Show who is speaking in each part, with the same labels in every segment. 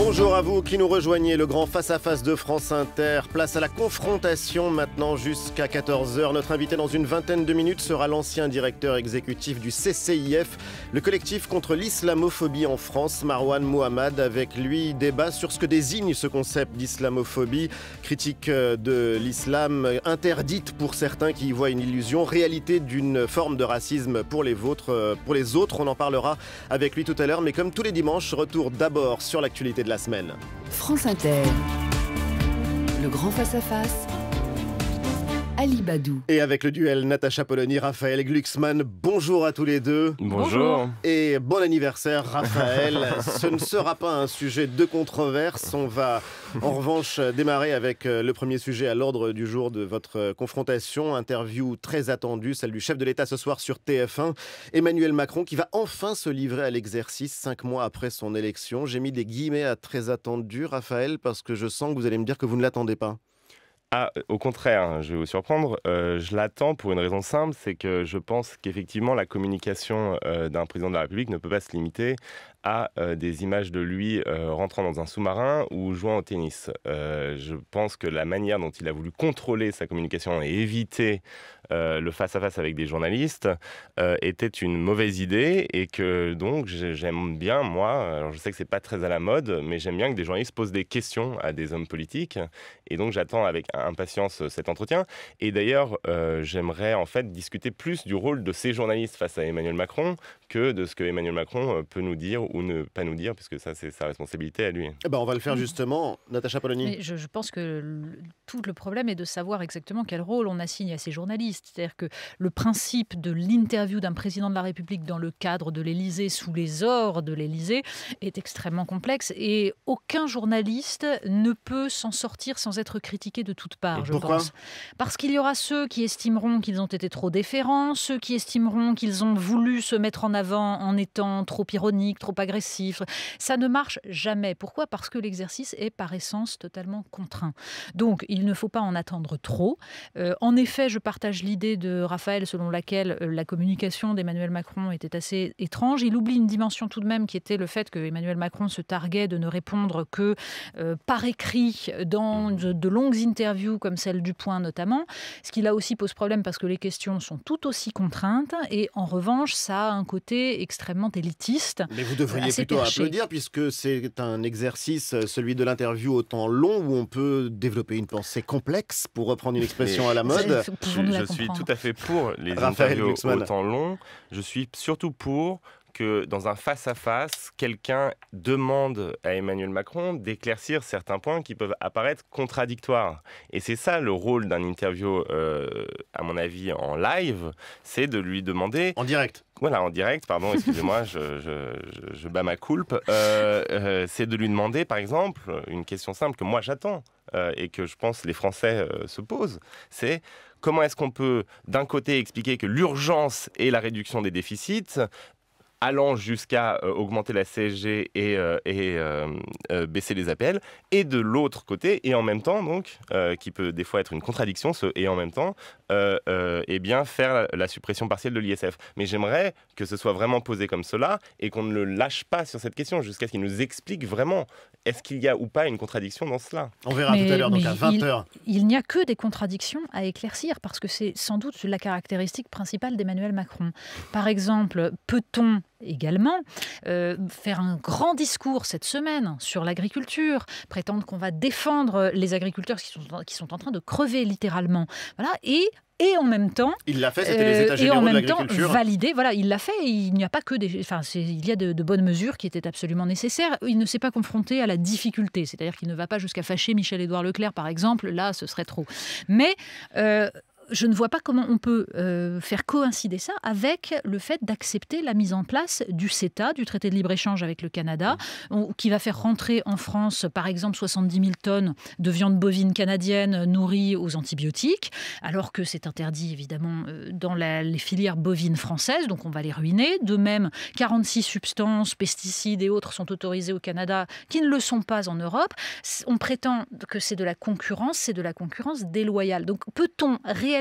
Speaker 1: Bonjour à vous qui nous rejoignez, le grand face-à-face de France Inter. Place à la confrontation maintenant jusqu'à 14h. Notre invité dans une vingtaine de minutes sera l'ancien directeur exécutif du CCIF, le collectif contre l'islamophobie en France, Marwan Mohamed. Avec lui, débat sur ce que désigne ce concept d'islamophobie, critique euh, de l'islam euh, interdite pour certains qui y voient une illusion, réalité d'une forme de racisme pour les, vôtres, euh, pour les autres. On en parlera avec lui tout à l'heure, mais comme tous les dimanches, retour d'abord sur l'actualité la semaine.
Speaker 2: France Inter.
Speaker 1: Le grand face-à-face. face à face Ali Badou. Et avec le duel Natacha Polony, Raphaël Glucksmann, bonjour à tous les deux. Bonjour. Et bon anniversaire Raphaël. Ce ne sera pas un sujet de controverse. On va en revanche démarrer avec euh, le premier sujet à l'ordre du jour de votre confrontation. Interview très attendue, celle du chef de l'État ce soir sur TF1, Emmanuel Macron, qui va enfin se livrer à l'exercice cinq mois après son élection. J'ai mis des guillemets à très attendu, Raphaël, parce que je sens que vous allez me dire que vous ne l'attendez pas.
Speaker 3: Ah, au contraire, hein, je vais vous surprendre. Euh, je l'attends pour une raison simple, c'est que je pense qu'effectivement la communication euh, d'un président de la République ne peut pas se limiter à euh, des images de lui rentrant dans un sous-marin ou jouant au tennis. je pense que la manière dont il a voulu contrôler sa communication et éviter euh, le face-à-face avec des journalistes euh, était une mauvaise idée et que donc j'aime bien, moi, je sais que c'est pas très à la mode, mais j'aime bien que des journalistes posent des questions à des hommes politiques et donc j'attends avec impatience cet entretien. Et d'ailleurs, euh, j'aimerais en fait discuter plus du rôle de ces journalistes face à Emmanuel Macron que de ce que Emmanuel Macron peut nous dire ou ne pas nous dire, puisque ça c'est sa responsabilité à lui. Eh ben, on va le faire mm. justement, Natacha Polony. Je,
Speaker 2: pense que tout le problème est de savoir exactement quel rôle on assigne à ces journalistes. C'est-à-dire que le principe de l'interview d'un président de la République dans le cadre de l'Élysée, sous les ors de l'Élysée, est extrêmement complexe et aucun journaliste ne peut s'en sortir sans être critiqué de toutes parts, je pense. Parce qu'il y aura ceux qui estimeront qu'ils ont été trop déférents, ceux qui estimeront qu'ils ont voulu se mettre en avant en étant trop ironiques, trop agressifs. Ça ne marche jamais. Pourquoi Parce que l'exercice est par essence totalement contraint. Donc, il ne faut pas en attendre trop. Euh, en effet, je partage l'idée de Raphaël selon laquelle euh, la communication d'Emmanuel Macron était assez étrange. Il oublie une dimension tout de même qui était le fait que Emmanuel Macron se targuait de ne répondre que euh, par écrit dans de, longues interviews comme celle du Point notamment. Ce qui là aussi pose problème parce que les questions sont tout aussi contraintes et en revanche ça a un côté extrêmement élitiste. Mais vous devriez plutôt applaudir
Speaker 1: puisque c'est un exercice, euh, celui de l'interview au temps long où on peut développer une pensée complexe pour reprendre une expression à la mode suis
Speaker 3: tout à fait pour les interviews au temps long. Je suis surtout pour que dans un face-à-face, quelqu'un demande à Emmanuel Macron d'éclaircir certains points qui peuvent apparaître contradictoires. Et c'est ça le rôle d'un interview, euh, à mon avis, en live, c'est de lui demander... En direct voilà, en direct, pardon, excusez-moi, je, bats ma coulpe. Euh, euh, c'est de lui demander, par exemple, une question simple que moi j'attends et que je pense les Français se posent. C'est Comment est-ce qu'on peut, d'un côté, expliquer que l'urgence est la réduction des déficits allant jusqu'à euh, augmenter la CSG et, euh, euh, baisser les appels et de l'autre côté, et en même temps, donc, qui peut des fois être une contradiction, ce et en même temps, et eh bien, faire la, suppression partielle de l'ISF. Mais j'aimerais que ce soit vraiment posé comme cela et qu'on ne le lâche pas sur cette question jusqu'à ce qu'il nous explique vraiment est-ce qu'il y a ou pas une contradiction dans cela. On verra tout à l'heure, donc à 20h.
Speaker 2: il n'y a que des contradictions à éclaircir parce que c'est sans doute la caractéristique principale d'Emmanuel Macron. Par exemple, peut-on également, euh, faire un grand discours cette semaine sur l'agriculture, prétendre qu'on va défendre les agriculteurs qui sont, qui sont en train de crever littéralement. Voilà, et et en même temps il l'a fait les euh, états et en même temps validé voilà il l'a fait il n'y a pas que des enfin il y a de, bonnes mesures qui étaient absolument nécessaires il ne s'est pas confronté à la difficulté c'est-à-dire qu'il ne va pas jusqu'à fâcher Michel Édouard Leclerc par exemple là ce serait trop mais euh, je ne vois pas comment on peut euh, faire coïncider ça avec le fait d'accepter la mise en place du CETA, du traité de libre-échange avec le Canada, qui va faire rentrer en France, par exemple, 70 000 tonnes de viande bovine canadienne nourrie aux antibiotiques, alors que c'est interdit, évidemment, euh, dans les filières bovines françaises, donc on va les ruiner. De même, 46 substances, pesticides et autres sont autorisées au Canada qui ne le sont pas en Europe. On prétend que c'est de la concurrence, c'est de la concurrence déloyale. Donc peut-on réellement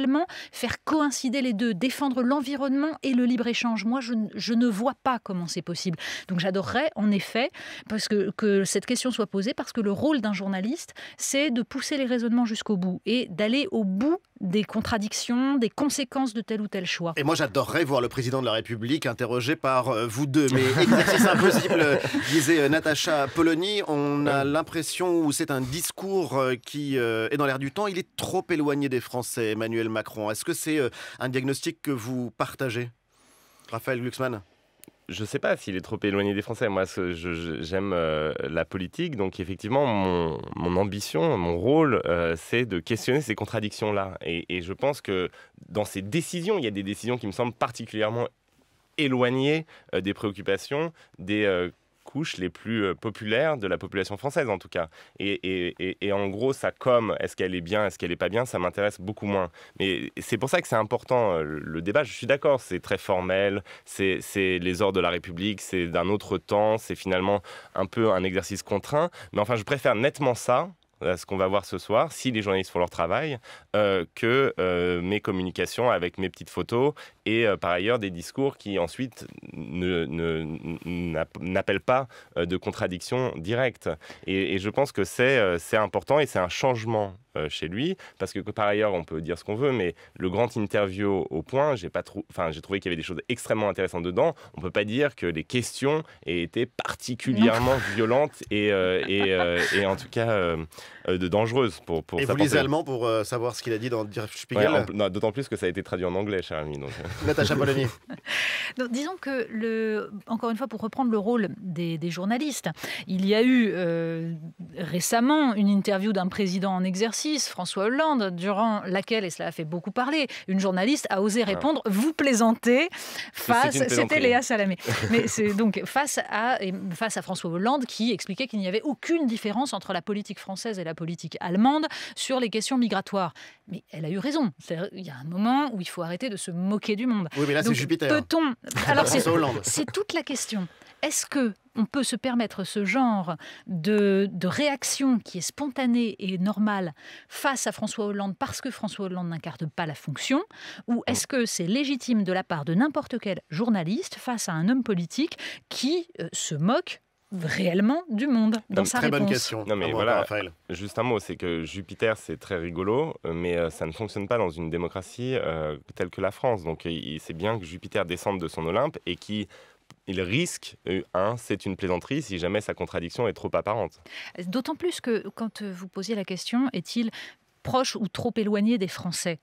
Speaker 2: faire coïncider les deux, défendre l'environnement et le libre-échange. Moi, je, ne vois pas comment c'est possible. Donc j'adorerais, en effet, parce que cette question soit posée, parce que le rôle d'un journaliste, c'est de pousser les raisonnements jusqu'au bout et d'aller au bout des contradictions, des conséquences de tel ou tel choix. Et
Speaker 1: moi, j'adorerais voir le président de la République interrogé par euh, vous deux. Mais exercice impossible, euh, disait euh, Natacha Polony. On a l'impression, où c'est un discours qui est dans l'air du temps, il est trop éloigné des Français, Emmanuel Macron. Est-ce que c'est un diagnostic que vous partagez Raphaël Glucksmann
Speaker 3: je sais pas s'il est trop éloigné des Français. Moi, j'aime euh, la politique, donc effectivement, mon, ambition, mon rôle, euh, c'est de questionner ces contradictions-là. Et, je pense que dans ces décisions, il y a des décisions qui me semblent particulièrement éloignées euh, des préoccupations, des couches les plus euh, populaires de la population française, en tout cas. Et, en gros, ça comme, est-ce qu'elle est bien, est-ce qu'elle n'est pas bien, ça m'intéresse beaucoup moins. Mais c'est pour ça que c'est important, euh, le débat, je suis d'accord, c'est très formel, c'est les ordres de la République, c'est d'un autre temps, c'est finalement un peu un exercice contraint. Mais enfin, je préfère nettement ça euh, ce qu'on va voir ce soir, si les journalistes font leur travail, euh, que euh, mes communications avec mes petites photos et par ailleurs des discours qui ensuite n'appellent pas de contradiction directe. Et, et, je pense que c'est important et c'est un changement euh, chez lui, parce que par ailleurs, on peut dire ce qu'on veut, mais le grand interview au point, j'ai pas trop, enfin, j'ai trouvé qu'il y avait des choses extrêmement intéressantes dedans. On peut pas dire que les questions aient été particulièrement violentes et, euh, euh, et, en tout cas de dangereuses pour pour. Et vous lisez allemand
Speaker 1: pour savoir ce qu'il a dit dans Der Spiegel.
Speaker 3: D'autant plus que ça a été traduit en anglais, cher ami. Natacha
Speaker 2: disons que le, encore une fois, pour reprendre le rôle des journalistes, il y a eu récemment une interview d'un président en exercice François Hollande, durant laquelle, et cela a fait beaucoup parler, une journaliste a osé ah. répondre Vous plaisantez face. C'était Léa Salamé. Mais c'est donc face à, face à François Hollande qui expliquait qu'il n'y avait aucune différence entre la politique française et la politique allemande sur les questions migratoires. Mais elle a eu raison. Il y a un moment où il faut arrêter de se moquer du monde. Oui, mais là, c'est Jupiter. Peut-on. Alors, c'est toute la question. Est-ce que on peut se permettre ce genre de, réaction qui est spontanée et normale face à François Hollande parce que François Hollande n'incarne pas la fonction Ou est-ce que c'est légitime de la part de n'importe quel journaliste face à un homme politique qui euh, se moque réellement du monde dans sa très bonne question. Non, mais ah
Speaker 3: voilà, Juste un mot, c'est que Jupiter, c'est très rigolo, euh, mais euh, ça ne fonctionne pas dans une démocratie telle que la France. Donc, c'est bien que Jupiter descende de son Olympe et qui il risque, euh, un, c'est une plaisanterie si jamais sa contradiction est trop apparente.
Speaker 2: D'autant plus que quand euh, vous posiez la question, est-il proche ou trop éloigné des Français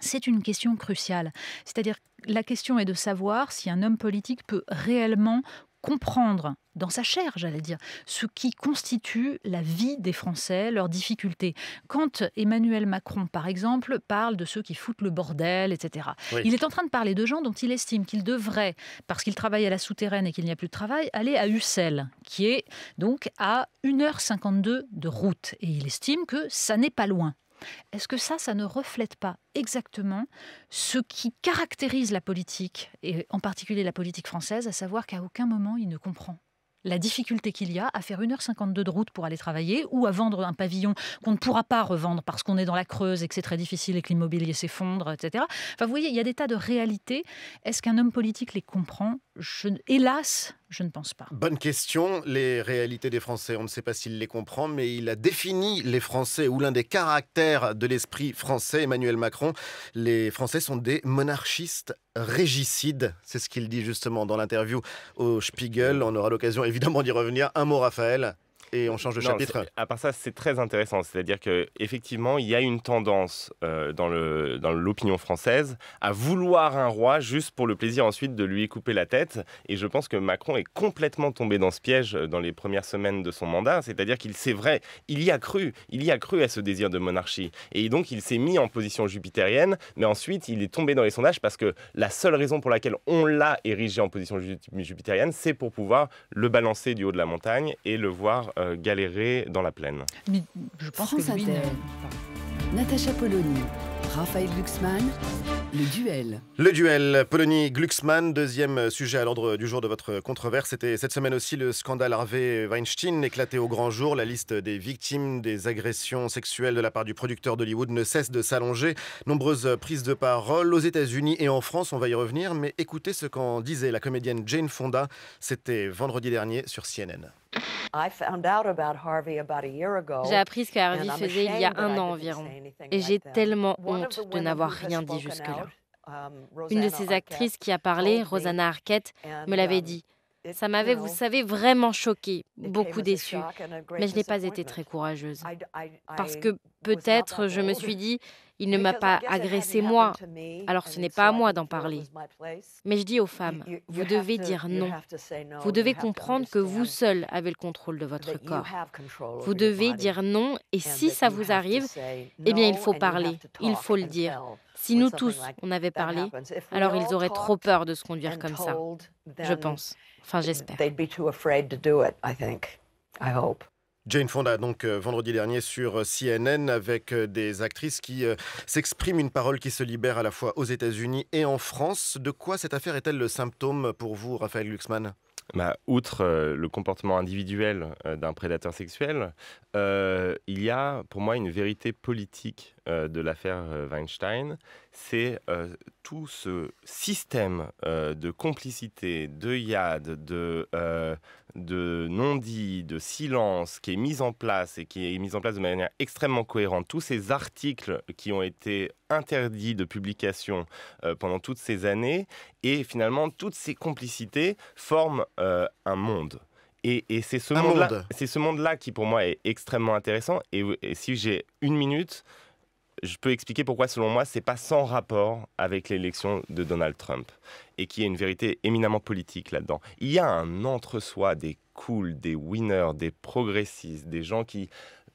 Speaker 2: c'est une question cruciale. C'est-à-dire, la question est de savoir si un homme politique peut réellement comprendre dans sa chair, j'allais dire, ce qui constitue la vie des Français, leurs difficultés. Quand Emmanuel Macron, par exemple, parle de ceux qui foutent le bordel, etc., il est en train de parler de gens dont il estime qu'il devrait, parce qu'il travaille à la souterraine et qu'il n'y a plus de travail, aller à Ussel, qui est donc à 1h52 de route. Et il estime que ça n'est pas loin. Est-ce que ça, ça ne reflète pas exactement ce qui caractérise la politique, et en particulier la politique française, à savoir qu'à aucun moment il ne comprend la difficulté qu'il y a à faire 1h52 de route pour aller travailler ou à vendre un pavillon qu'on ne pourra pas revendre parce qu'on est dans la Creuse et que c'est très difficile et que l'immobilier s'effondre, etc. Enfin, vous voyez, il y a des tas de réalités. Est-ce qu'un homme politique les comprend Hélas, je ne pense pas. Bonne
Speaker 1: question. Les réalités des Français, on ne sait pas s'il les comprend, mais il a défini les Français ou l'un des caractères de l'esprit français, Emmanuel Macron. Les Français sont des monarchistes régicides. C'est ce qu'il dit justement dans l'interview au Spiegel. On aura l'occasion évidemment d'y revenir. Un mot, Raphaël et on change de chapitre
Speaker 3: À part ça, c'est très intéressant. C'est-à-dire qu'effectivement, il y a une tendance euh, dans l'opinion française à vouloir un roi juste pour le plaisir ensuite de lui couper la tête. Et je pense que Macron est complètement tombé dans ce piège euh, dans les premières semaines de son mandat. C'est-à-dire qu'il, c'est vrai, il y a cru. Il y a cru à ce désir de monarchie. Et donc, il s'est mis en position jupitérienne. Mais ensuite, il est tombé dans les sondages parce que la seule raison pour laquelle on l'a érigé en position jupitérienne, c'est pour pouvoir le balancer du haut de la montagne et le voir. Euh, euh, galérer dans la plaine. Mais
Speaker 2: je pense que Natacha Polony, Raphaël Glucksmann, le duel.
Speaker 1: Le duel, Polony, glucksmann deuxième sujet à l'ordre du jour de votre controverse. C'était cette semaine aussi le scandale Harvey Weinstein éclaté au grand jour. La liste des victimes des agressions sexuelles de la part du producteur d'Hollywood ne cesse de s'allonger. Nombreuses prises de parole aux États-Unis et en France, on va y revenir. Mais écoutez ce qu'en disait la comédienne Jane Fonda. C'était vendredi dernier sur CNN.
Speaker 4: J'ai appris ce que Harvey faisait il y a un an environ,
Speaker 2: et j'ai tellement honte de n'avoir rien dit jusque-là. Um, Une de ces actrices qui a parlé, Rosanna Arquette, me l'avait um, dit. Ça m'avait, vous savez, vraiment choquée, beaucoup déçue. Mais je n'ai pas été très courageuse. Parce que peut-être je me suis dit, il ne m'a pas agressé moi, alors ce n'est pas à moi d'en parler. Mais je dis aux femmes, vous devez dire non. Vous devez comprendre que vous seul avez le contrôle de votre corps. Vous devez dire non et si ça vous arrive, eh bien il faut parler, il faut le dire. Si nous tous, on avait parlé, alors ils auraient trop peur de se conduire comme ça, je pense. Enfin, j'espère.
Speaker 1: Jane Fonda, donc euh, vendredi dernier sur euh, CNN, avec euh, des actrices qui s'expriment, une parole qui se libère à la fois aux États-Unis et en France. De quoi cette affaire est-elle le symptôme pour vous, Raphaël Luxman
Speaker 3: bah, outre le comportement individuel d'un prédateur sexuel, il y a pour moi une vérité politique euh, de l'affaire euh, Weinstein, c'est euh, tout ce système de complicité, de yad, de, non-dit, de silence qui est mis en place et qui est mis en place de manière extrêmement cohérente. Tous ces articles qui ont été interdits de publication pendant toutes ces années et finalement toutes ces complicités forment un monde. Et, c'est ce monde-là qui pour moi est extrêmement intéressant. et si j'ai une minute, je peux expliquer pourquoi, selon moi, c'est pas sans rapport avec l'élection de Donald Trump et qui est une vérité éminemment politique là-dedans. Il y a un entre-soi des cool, des winners, des progressistes, des gens qui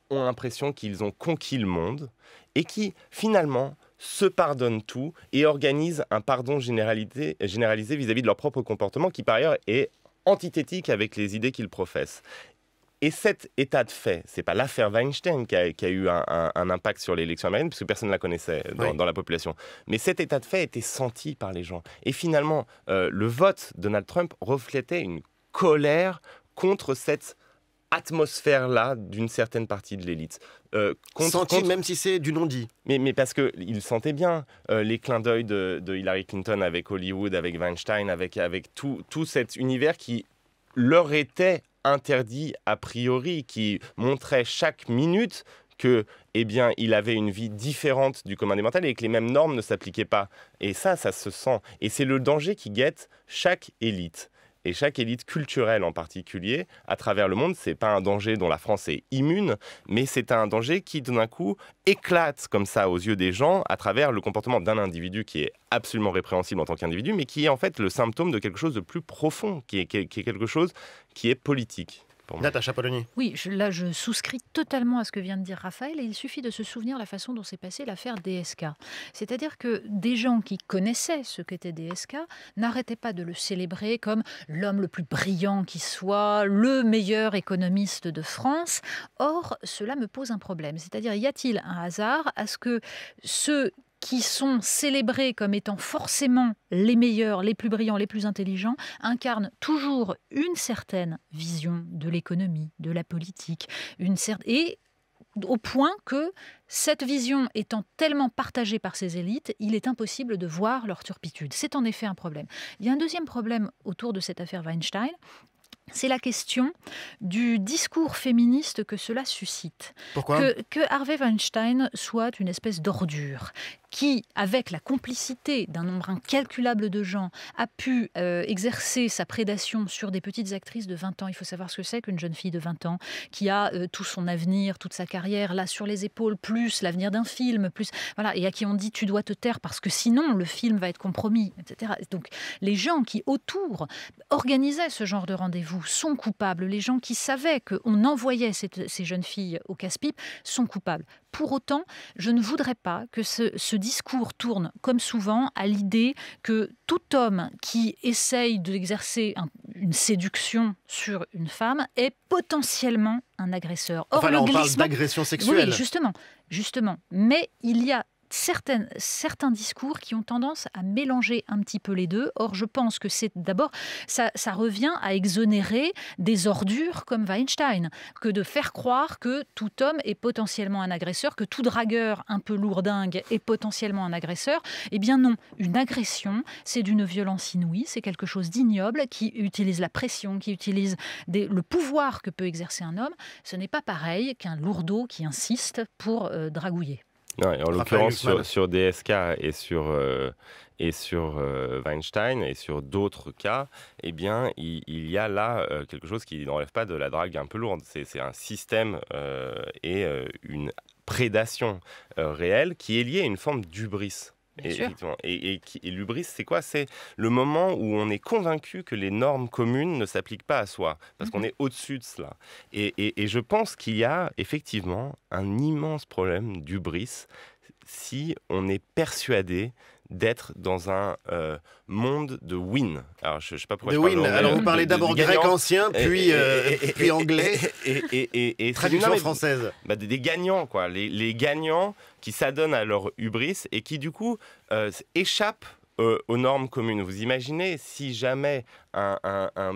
Speaker 3: ont l'impression qu'ils ont conquis le monde et qui finalement se pardonnent tout et organisent un pardon généralisé vis à -vis de leur propre comportement qui par ailleurs est antithétique avec les idées qu'ils professent. Et cet état de fait, c'est pas l'affaire Weinstein qui a, eu un, impact sur l'élection américaine, que personne ne la connaissait dans, la population. Mais cet état de fait était senti par les gens. Et finalement, euh, le vote Donald Trump reflétait une colère contre cette atmosphère-là d'une certaine partie de l'élite. Euh, même si c'est du non-dit. Mais, mais parce qu'il sentait bien euh, les clins d'œil de, Hillary Clinton avec Hollywood, avec Weinstein, avec, tout cet univers qui leur était interdit a priori, qui montrait chaque minute que eh bien, il avait une vie différente du commun des mentales et que les mêmes normes ne s'appliquaient pas. Et ça, ça se sent. Et c'est le danger qui guette chaque élite. Et chaque élite culturelle en particulier, à travers le monde, c'est pas un danger dont la France est immune, mais c'est un danger qui d'un coup éclate comme ça aux yeux des gens à travers le comportement d'un individu qui est absolument répréhensible en tant qu'individu, mais qui est en fait le symptôme de quelque chose de plus profond, qui est quelque chose qui est politique. Natacha Polony.
Speaker 2: Oui, là, je souscris totalement à ce que vient de dire Raphaël, et il suffit de se souvenir la façon dont s'est passée l'affaire DSK. C'est-à-dire que des gens qui connaissaient ce qu'était DSK n'arrêtaient pas de le célébrer comme l'homme le plus brillant qui soit, le meilleur économiste de France. Or, cela me pose un problème. C'est-à-dire, y a-t-il un hasard à ce que ceux qui sont célébrés comme étant forcément les meilleurs, les plus brillants, les plus intelligents, incarnent toujours une certaine vision de l'économie, de la politique, une certaine... et au point que cette vision étant tellement partagée par ces élites, il est impossible de voir leur turpitude. C'est en effet un problème. Il y a un deuxième problème autour de cette affaire Weinstein, c'est la question du discours féministe que cela suscite. Pourquoi que, que, Harvey Weinstein soit une espèce d'ordure, qui, avec la complicité d'un nombre incalculable de gens, a pu euh, exercer sa prédation sur des petites actrices de 20 ans. Il faut savoir ce que c'est qu'une jeune fille de 20 ans qui a euh, tout son avenir, toute sa carrière là sur les épaules, plus l'avenir d'un film, plus voilà, et à qui on dit tu dois te taire parce que sinon le film va être compromis, etc. Donc les gens qui autour organisaient ce genre de rendez-vous sont coupables. Les gens qui savaient qu'on envoyait ces jeunes filles au casse-pipe sont coupables. Pour autant, je ne voudrais pas que ce discours tourne, comme souvent, à l'idée que tout homme qui essaye d'exercer une séduction sur une femme est potentiellement un agresseur. Or, d'agression sexuelle. justement, justement. Mais il y a certains discours qui ont tendance à mélanger un petit peu les deux. Or, je pense que c'est d'abord, ça, revient à exonérer des ordures comme Weinstein, que de faire croire que tout homme est potentiellement un agresseur, que tout dragueur un peu lourdingue est potentiellement un agresseur. Eh bien non, une agression, c'est d'une violence inouïe, c'est quelque chose d'ignoble qui utilise la pression, qui utilise des, le pouvoir que peut exercer un homme. Ce n'est pas pareil qu'un lourdeau qui insiste pour euh, dragouiller.
Speaker 3: Non, et en l'occurrence, sur, DSK et sur, euh, et sur euh, Weinstein et sur d'autres cas, eh bien, il, y a là euh, quelque chose qui n'enlève pas de la drague un peu lourde. C'est un système et une prédation réelle qui est liée à une forme d'ubris et, l'ubris, c'est quoi C'est le moment où on est convaincu que les normes communes ne s'appliquent pas à soi, parce qu'on mmh est au-dessus de cela. Et, je pense qu'il y a effectivement un immense problème d'ubris si on est persuadé d'être dans un euh, monde de win. Alors, je, sais pas pourquoi. De Alors, vous parlez d'abord grec ancien, euh, puis, anglais. Et, traduction française. Bah, des, gagnants, quoi. Les, gagnants qui s'adonnent à leur hubris et qui, du coup, euh, échappent euh, aux normes communes. Vous imaginez si jamais un,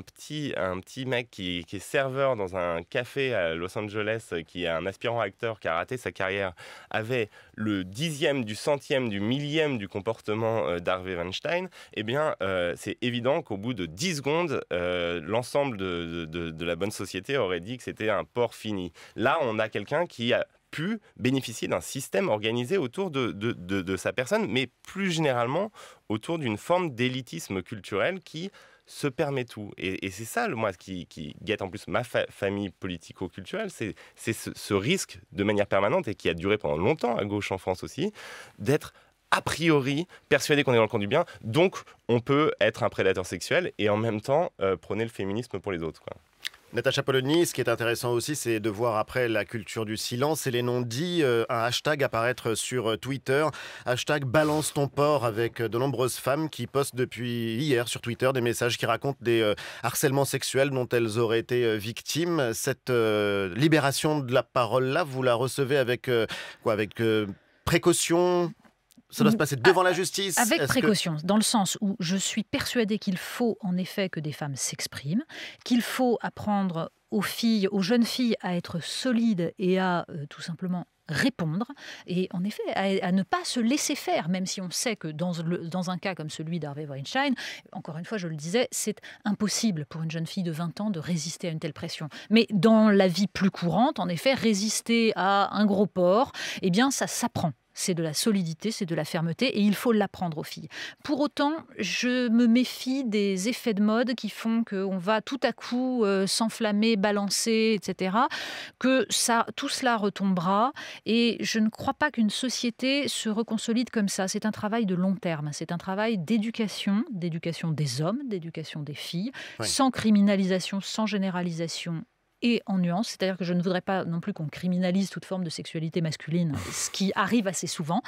Speaker 3: petit, un petit mec qui, est serveur dans un café à Los Angeles, euh, qui est un aspirant acteur qui a raté sa carrière, avait le dixième, du centième, du millième du comportement euh, d'Harvey Weinstein, eh bien, c'est évident qu'au bout de dix secondes, l'ensemble de, la bonne société aurait dit que c'était un port fini. Là, on a quelqu'un qui a pu bénéficier d'un système organisé autour de, de, sa personne, mais plus généralement autour d'une forme d'élitisme culturel qui se permet tout. Et, c'est ça, moi, qui, qui guette en plus ma famille politico-culturelle, c'est ce, risque de manière permanente, et qui a duré pendant longtemps à gauche en France aussi, d'être a priori persuadé qu'on est dans le camp du bien, donc on peut être un prédateur sexuel et en même temps euh, prôner le féminisme pour les autres. Quoi.
Speaker 1: Natacha Polony, ce qui est intéressant aussi, c'est de voir après la culture du silence et les non-dits, euh, un hashtag apparaître sur euh, Twitter, hashtag balance ton port avec euh, de nombreuses femmes qui postent depuis hier sur Twitter des messages qui racontent des harcèlements sexuels dont elles auraient été victimes. Cette libération de la parole-là, vous la recevez avec, quoi, avec précaution, ça doit se mm. passer devant ah, la justice Avec précaution,
Speaker 2: dans le sens où je suis persuadée qu'il faut en effet que des femmes s'expriment, qu'il faut apprendre aux filles, aux jeunes filles à être solides et à euh, tout simplement répondre et en effet à, ne pas se laisser faire, même si on sait que dans, le, dans un cas comme celui d'Harvey Weinstein, encore une fois je le disais, c'est impossible pour une jeune fille de 20 ans de résister à une telle pression. Mais dans la vie plus courante, en effet, résister à un gros porc, eh bien ça s'apprend c'est de la solidité, c'est de la fermeté, et il faut l'apprendre aux filles. Pour autant, je me méfie des effets de mode qui font qu'on va tout à coup euh, s'enflammer, balancer, etc., que ça, tout cela retombera, et je ne crois pas qu'une société se reconsolide comme ça. C'est un travail de long terme, c'est un travail d'éducation, d'éducation des hommes, d'éducation des filles, sans criminalisation, sans généralisation, et en nuance, c'est-à-dire que je ne voudrais pas non plus qu'on criminalise toute forme de sexualité masculine, ce qui arrive assez souvent.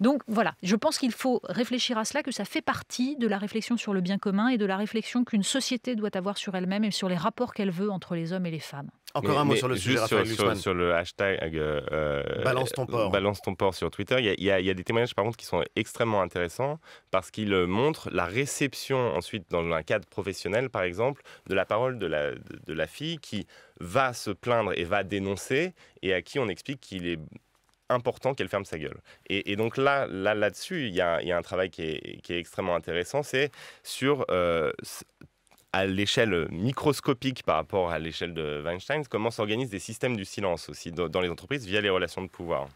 Speaker 2: Donc voilà, je pense qu'il faut réfléchir à cela, que ça fait partie de la réflexion sur le bien commun et de la réflexion qu'une société doit avoir sur elle-même et sur les rapports qu'elle veut entre les hommes et les femmes.
Speaker 3: Encore un mot sur le sujet, sur, sur, le hashtag euh, euh, balance, ton port. balance ton port sur Twitter. Il y, a des témoignages par contre qui sont extrêmement intéressants parce qu'ils montrent la réception ensuite dans un cadre professionnel par exemple de la parole de la, de la fille qui va se plaindre et va dénoncer, et à qui on explique qu'il est important qu'elle ferme sa gueule. Et, donc là, là, là-dessus, il y, a, un travail qui est, extrêmement intéressant, c'est sur euh, à l'échelle microscopique par rapport à l'échelle de Weinstein, comment s'organisent des systèmes du silence aussi dans les entreprises via les relations de pouvoir.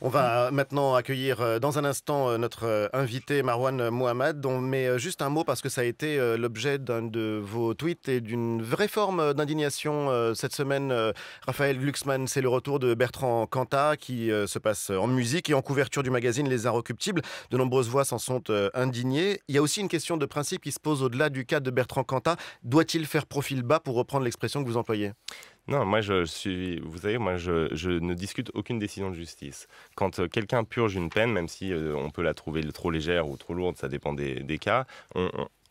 Speaker 1: On va maintenant accueillir euh, dans un instant euh, notre euh, invité Marwan Mohamed. Mais juste un mot parce que ça a été l'objet d'un de vos tweets et d'une vraie forme d'indignation cette semaine. Raphaël Glucksmann, c'est le retour de Bertrand Cantat qui se passe en musique et en couverture du magazine Les Inrecuptibles. De nombreuses voix s'en sont indignées. Il y a aussi une question de principe qui se pose au-delà du cas de Bertrand Cantat. Doit-il faire profil bas pour reprendre l'expression que vous employez
Speaker 3: non, moi je suis. Vous savez, moi je, ne discute aucune décision de justice. Quand euh, quelqu'un purge une peine, même si euh, on peut la trouver trop légère ou trop lourde, ça dépend des, cas,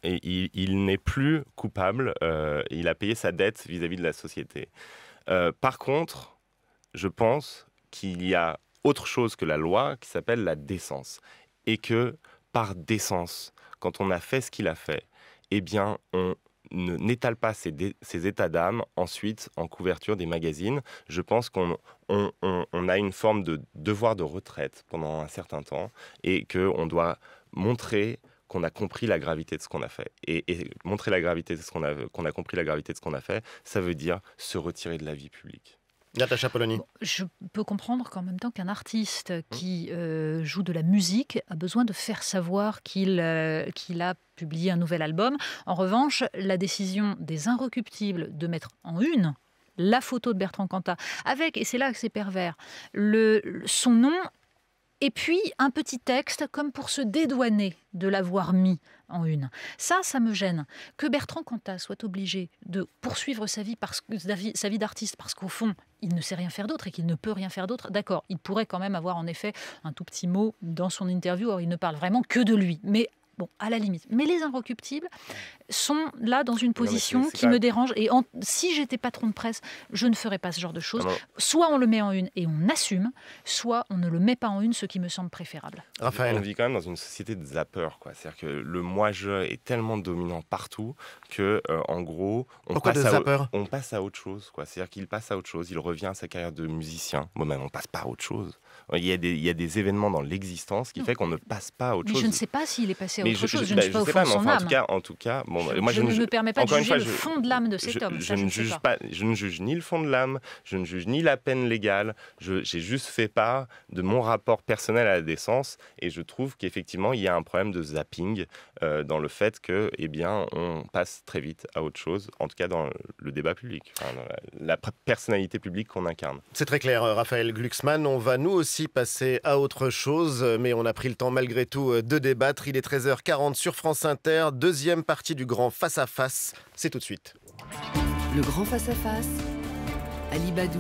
Speaker 3: et il, n'est plus coupable. Euh, il a payé sa dette vis-à-vis de la société. par contre, je pense qu'il y a autre chose que la loi qui s'appelle la décence. Et que par décence, quand on a fait ce qu'il a fait, eh bien, on n'étale pas ces états d'âme ensuite en couverture des magazines. Je pense qu'on a une forme de devoir de retraite pendant un certain temps et qu'on doit montrer qu'on a compris la gravité de ce qu'on a fait. Et, montrer la gravité de ce qu'on a compris la gravité de ce qu'on a fait, ça veut dire se retirer de la vie publique. Natacha Polony.
Speaker 2: Je peux comprendre qu'en même temps qu'un artiste mmh. qui euh, joue de la musique a besoin de faire savoir qu'il euh, qu'il a publié un nouvel album. En revanche, la décision des Inrecuptibles de mettre en une la photo de Bertrand Cantat, avec, et c'est là que c'est pervers, le, son nom et puis un petit texte comme pour se dédouaner de l'avoir mis en une. Ça, ça me gêne. Que Bertrand Cantat soit obligé de poursuivre sa vie, sa vie d'artiste parce qu'au fond, il ne sait rien faire d'autre et qu'il ne peut rien faire d'autre. D'accord, il pourrait quand même avoir en effet un tout petit mot dans son interview. Or, il ne parle vraiment que de lui. Mais bon, à la limite. Mais les inrecuptibles sont là dans une position qui me dérange. Et si j'étais patron de presse, je ne ferais pas ce genre de choses. Ah soit on le met en une et on assume, soit on ne le met pas en une, ce qui me semble préférable.
Speaker 3: Raphaël. On vit quand même dans une société de zappeurs. C'est-à-dire que le moi-je est tellement dominant partout que, euh, en gros, on passe, à, autre chose. C'est-à-dire qu'il passe à autre chose, il revient à sa carrière de musicien. Moi-même, ben, on passe pas à autre chose. Euh, il y a des, il y a des événements dans l'existence qui hmm. fait qu'on ne passe pas à autre mais chose. Je ne sais
Speaker 2: pas s'il est passé à autre chose. Je, bah, ne suis pas au fond de son âme.
Speaker 3: En tout cas, bah, je, moi, je, ne me permets pas de juger le fond
Speaker 2: de l'âme de cet homme. je, ne juge
Speaker 3: pas. je ne juge ni le fond de l'âme, je ne juge ni la peine légale. J'ai juste fait part de mon rapport personnel à la décence et je trouve qu'effectivement, il y a un problème de zapping euh, dans le fait que, eh bien, on passe très vite à autre chose, en tout cas dans le débat public, la, la personnalité publique qu'on incarne.
Speaker 1: C'est très clair, euh, Raphaël Glucksmann. On va nous aussi passer à autre chose, mais on a pris le temps malgré tout euh, de débattre. Il est 13h40 sur France Inter, deuxième partie du grand face-à-face. C'est tout de suite. Le grand face-à-face, -face, Ali Badou,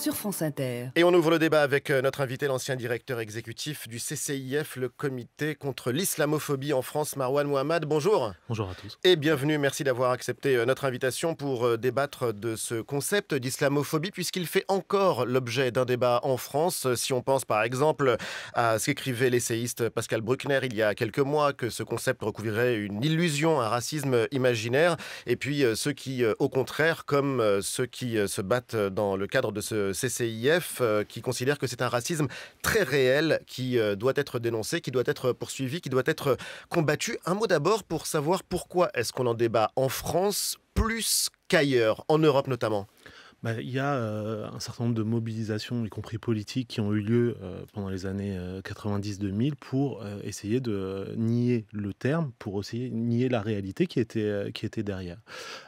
Speaker 1: sur France Inter. Et on ouvre le débat avec euh, notre invité, l'ancien directeur exécutif du CCIF, le comité contre l'islamophobie en France, Marwan Mohamed. Bonjour. Bonjour à tous. Et bienvenue, merci d'avoir accepté euh, notre invitation pour euh, débattre de ce concept d'islamophobie, puisqu'il fait encore l'objet d'un débat en France. Si on pense par exemple à ce qu'écrivait l'essayiste Pascal Bruckner il y a quelques mois, que ce concept recouvrirait une illusion, un racisme imaginaire, et puis ceux qui, au contraire, comme ceux qui se battent dans le cadre de ce CCIF euh, qui considère que c'est un racisme très réel qui euh, doit être dénoncé, qui doit être poursuivi, qui doit être combattu. Un mot d'abord pour savoir pourquoi est-ce qu'on en débat en France plus qu'ailleurs, en Europe notamment
Speaker 4: bah, il y a euh, un certain nombre de mobilisations, y compris politiques, qui ont eu lieu euh, pendant les années 90-2000 euh, pour essayer de nier le terme, pour essayer de nier la réalité qui était, qui était derrière.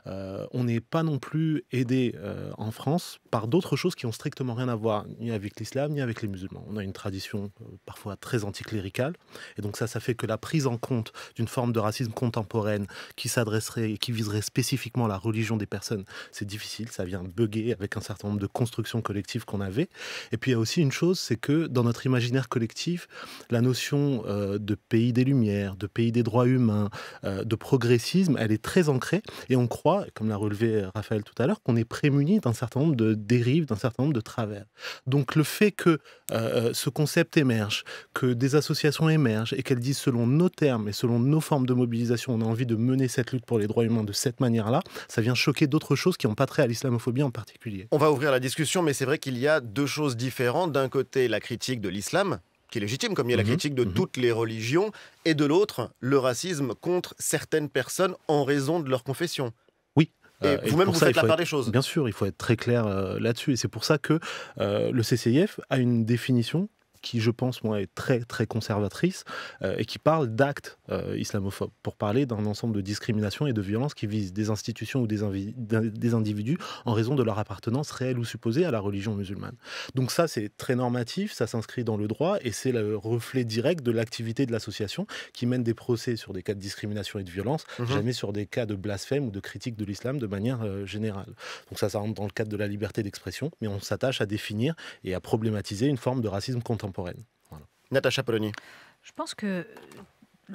Speaker 4: on n'est pas non plus aidé en France par d'autres choses qui ont strictement rien à voir, ni avec l'islam, ni avec les musulmans. On a une tradition parfois très anticléricale, et donc ça, ça fait que la prise en compte d'une forme de racisme contemporaine qui s'adresserait et qui viserait spécifiquement la religion des personnes, c'est difficile, ça vient bugger avec un certain nombre de constructions collectives qu'on avait. Et puis il y a aussi une chose, c'est que dans notre imaginaire collectif, la notion euh, de pays des Lumières, de pays des droits humains, euh, de progressisme, elle est très ancrée. Et on croit, comme l'a relevé euh, Raphaël tout à l'heure, qu'on est prémunis d'un certain nombre de dérives, d'un certain nombre de travers. Donc le fait que ce concept émerge, que des associations émergent et qu'elles disent selon nos termes et selon nos formes de mobilisation, on a envie de mener cette lutte pour les droits humains de cette manière-là, ça vient choquer d'autres choses qui n'ont pas trait à l'islamophobie en particulier.
Speaker 1: On va ouvrir la discussion, mais c'est vrai qu'il y a deux choses différentes. D'un côté, la critique de l'islam, qui est légitime, comme il y a la mhm, critique de mhm. toutes les religions, et de l'autre, le racisme contre certaines personnes en raison de leur confession. Oui. Et, euh, vous-même, vous faites la part des choses.
Speaker 4: Bien sûr, il faut être très clair euh, là-dessus. Et c'est pour ça que euh, le CCIF a une définition qui, je pense, moi, est très, très conservatrice euh, et qui parle d'actes euh, islamophobes pour parler d'un ensemble de discriminations et de violences qui visent des institutions ou des, individus en raison de leur appartenance réelle ou supposée à la religion musulmane. Donc ça, c'est très normatif, ça s'inscrit dans le droit et c'est le reflet direct de l'activité de l'association qui mène des procès sur des cas de discrimination et de violence, mhm. jamais sur des cas de blasphème ou de critique de l'islam de manière euh, générale. Donc ça, ça rentre dans le cadre de la liberté d'expression, mais on s'attache à définir et à problématiser une forme de racisme contemporain contemporaine. Voilà. Natacha Polonier.
Speaker 2: Je pense que